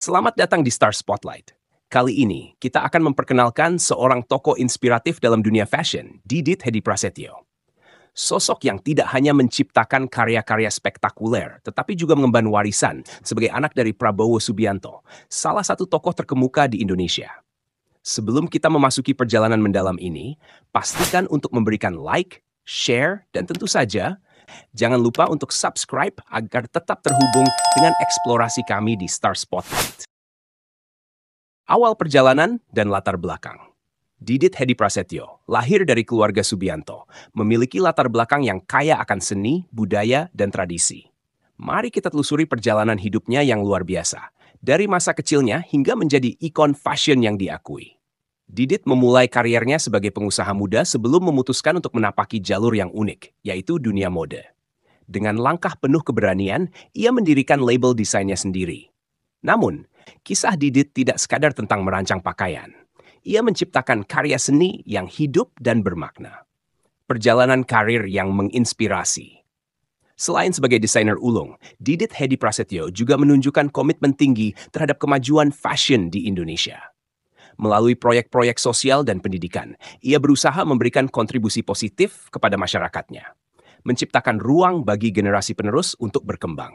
Selamat datang di Star Spotlight. Kali ini, kita akan memperkenalkan seorang tokoh inspiratif dalam dunia fashion, Didit Hedi Prasetyo. Sosok yang tidak hanya menciptakan karya-karya spektakuler, tetapi juga mengemban warisan sebagai anak dari Prabowo Subianto, salah satu tokoh terkemuka di Indonesia. Sebelum kita memasuki perjalanan mendalam ini, pastikan untuk memberikan like, share, dan tentu saja Jangan lupa untuk subscribe agar tetap terhubung dengan eksplorasi kami di Star Spotlight. Awal perjalanan dan latar belakang. Didit Hedi Prasetyo, lahir dari keluarga Subianto, memiliki latar belakang yang kaya akan seni, budaya, dan tradisi. Mari kita telusuri perjalanan hidupnya yang luar biasa, dari masa kecilnya hingga menjadi ikon fashion yang diakui. Didit memulai karirnya sebagai pengusaha muda sebelum memutuskan untuk menapaki jalur yang unik, yaitu dunia mode. Dengan langkah penuh keberanian, ia mendirikan label desainnya sendiri. Namun, kisah Didit tidak sekadar tentang merancang pakaian. Ia menciptakan karya seni yang hidup dan bermakna. Perjalanan karir yang menginspirasi. Selain sebagai desainer ulung, Didit Hedi Prasetyo juga menunjukkan komitmen tinggi terhadap kemajuan fashion di Indonesia melalui proyek-proyek sosial dan pendidikan. Ia berusaha memberikan kontribusi positif kepada masyarakatnya, menciptakan ruang bagi generasi penerus untuk berkembang.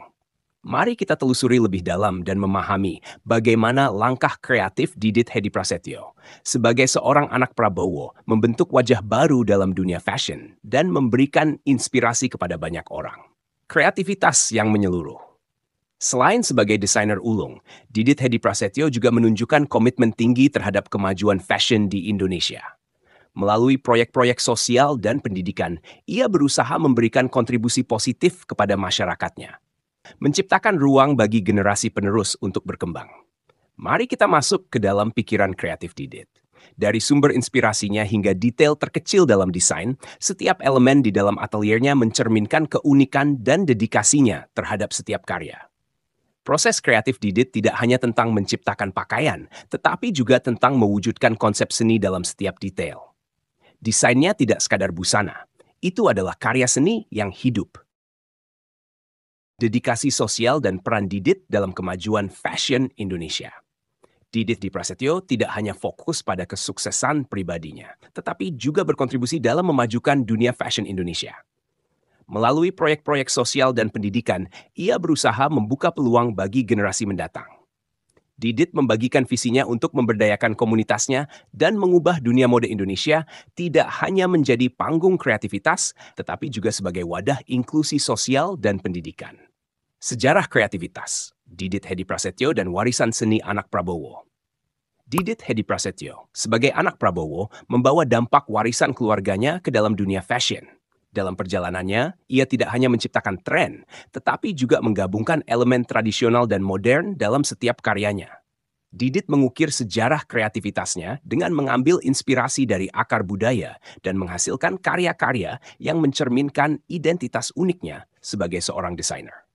Mari kita telusuri lebih dalam dan memahami bagaimana langkah kreatif Didit Hedi Prasetyo sebagai seorang anak Prabowo membentuk wajah baru dalam dunia fashion dan memberikan inspirasi kepada banyak orang. Kreativitas yang menyeluruh. Selain sebagai desainer ulung, Didit Hedi Prasetyo juga menunjukkan komitmen tinggi terhadap kemajuan fashion di Indonesia. Melalui proyek-proyek sosial dan pendidikan, ia berusaha memberikan kontribusi positif kepada masyarakatnya, menciptakan ruang bagi generasi penerus untuk berkembang. Mari kita masuk ke dalam pikiran kreatif Didit. Dari sumber inspirasinya hingga detail terkecil dalam desain, setiap elemen di dalam ateliernya mencerminkan keunikan dan dedikasinya terhadap setiap karya. Proses kreatif Didit tidak hanya tentang menciptakan pakaian, tetapi juga tentang mewujudkan konsep seni dalam setiap detail. Desainnya tidak sekadar busana, itu adalah karya seni yang hidup. Dedikasi sosial dan peran Didit dalam kemajuan fashion Indonesia. Didit di Prasetyo tidak hanya fokus pada kesuksesan pribadinya, tetapi juga berkontribusi dalam memajukan dunia fashion Indonesia. Melalui proyek-proyek sosial dan pendidikan, ia berusaha membuka peluang bagi generasi mendatang. Didit membagikan visinya untuk memberdayakan komunitasnya dan mengubah dunia mode Indonesia tidak hanya menjadi panggung kreativitas, tetapi juga sebagai wadah inklusi sosial dan pendidikan. Sejarah kreativitas, Didit Hedi Prasetyo dan warisan seni anak Prabowo. Didit Hedi Prasetyo, sebagai anak Prabowo, membawa dampak warisan keluarganya ke dalam dunia fashion. Dalam perjalanannya, ia tidak hanya menciptakan tren, tetapi juga menggabungkan elemen tradisional dan modern dalam setiap karyanya. Didit mengukir sejarah kreativitasnya dengan mengambil inspirasi dari akar budaya dan menghasilkan karya-karya yang mencerminkan identitas uniknya sebagai seorang desainer.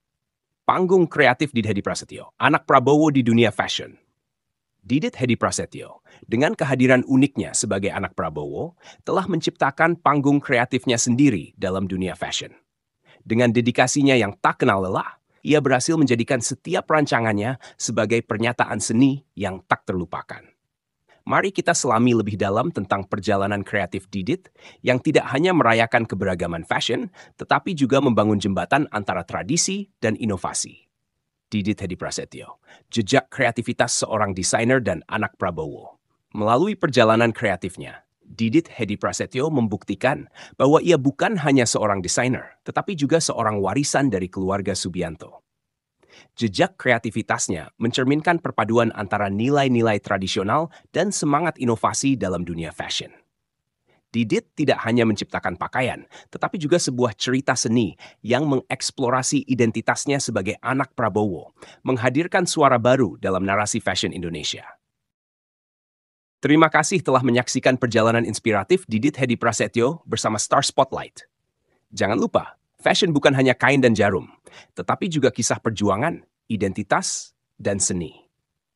Panggung kreatif Didhedi Prasetyo, anak Prabowo di dunia fashion, Didit Hedi Prasetyo, dengan kehadiran uniknya sebagai anak Prabowo, telah menciptakan panggung kreatifnya sendiri dalam dunia fashion. Dengan dedikasinya yang tak kenal lelah, ia berhasil menjadikan setiap rancangannya sebagai pernyataan seni yang tak terlupakan. Mari kita selami lebih dalam tentang perjalanan kreatif Didit yang tidak hanya merayakan keberagaman fashion, tetapi juga membangun jembatan antara tradisi dan inovasi. Didi Teddy Prasetyo, jejak kreativitas seorang desainer dan anak Prabowo. Melalui perjalanan kreatifnya, Didit Hedi Prasetyo membuktikan bahwa ia bukan hanya seorang desainer, tetapi juga seorang warisan dari keluarga Subianto. Jejak kreativitasnya mencerminkan perpaduan antara nilai-nilai tradisional dan semangat inovasi dalam dunia fashion. Didit tidak hanya menciptakan pakaian, tetapi juga sebuah cerita seni yang mengeksplorasi identitasnya sebagai anak Prabowo, menghadirkan suara baru dalam narasi fashion Indonesia. Terima kasih telah menyaksikan perjalanan inspiratif Didit Hedi Prasetyo bersama Star Spotlight. Jangan lupa, fashion bukan hanya kain dan jarum, tetapi juga kisah perjuangan, identitas, dan seni.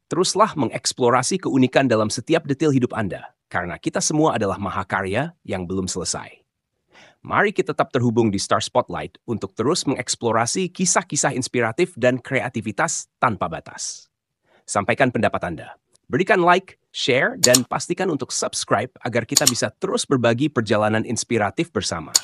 Teruslah mengeksplorasi keunikan dalam setiap detail hidup Anda karena kita semua adalah mahakarya yang belum selesai. Mari kita tetap terhubung di Star Spotlight untuk terus mengeksplorasi kisah-kisah inspiratif dan kreativitas tanpa batas. Sampaikan pendapat Anda. Berikan like, share, dan pastikan untuk subscribe agar kita bisa terus berbagi perjalanan inspiratif bersama.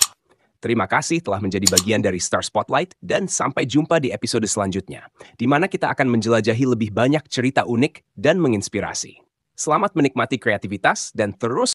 Terima kasih telah menjadi bagian dari Star Spotlight dan sampai jumpa di episode selanjutnya, di mana kita akan menjelajahi lebih banyak cerita unik dan menginspirasi. Selamat menikmati kreativitas dan terus